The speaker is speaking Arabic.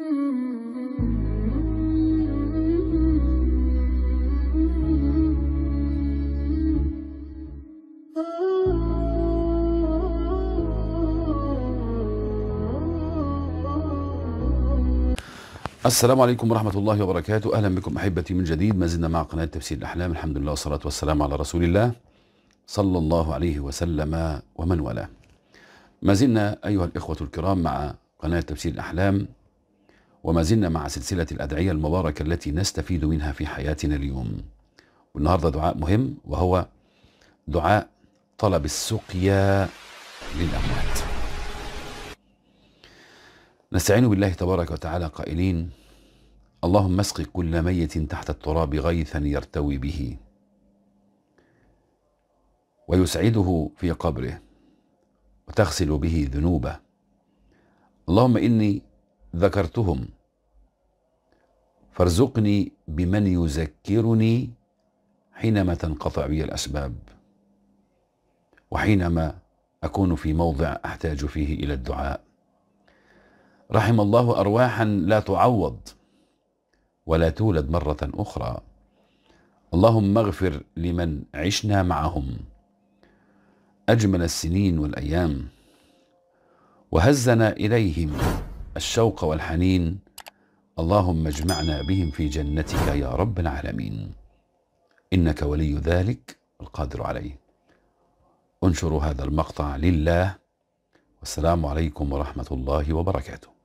السلام عليكم ورحمة الله وبركاته أهلا بكم أحبتي من جديد ما زلنا مع قناة تفسير الأحلام الحمد لله والصلاة والسلام على رسول الله صلى الله عليه وسلم ومن والاه ما زلنا أيها الإخوة الكرام مع قناة تفسير الأحلام وما زلنا مع سلسلة الأدعية المباركة التي نستفيد منها في حياتنا اليوم والنهاردة دعاء مهم وهو دعاء طلب السقيا للأموات نستعين بالله تبارك وتعالى قائلين اللهم اسق كل ميت تحت التراب غيثا يرتوي به ويسعده في قبره وتغسل به ذنوبه اللهم إني ذكرتهم فارزقني بمن يذكرني حينما تنقطع بي الأسباب وحينما أكون في موضع أحتاج فيه إلى الدعاء رحم الله أرواحا لا تعوض ولا تولد مرة أخرى اللهم اغفر لمن عشنا معهم أجمل السنين والأيام وهزنا إليهم الشوق والحنين اللهم اجمعنا بهم في جنتك يا رب العالمين إنك ولي ذلك القادر عليه انشروا هذا المقطع لله والسلام عليكم ورحمة الله وبركاته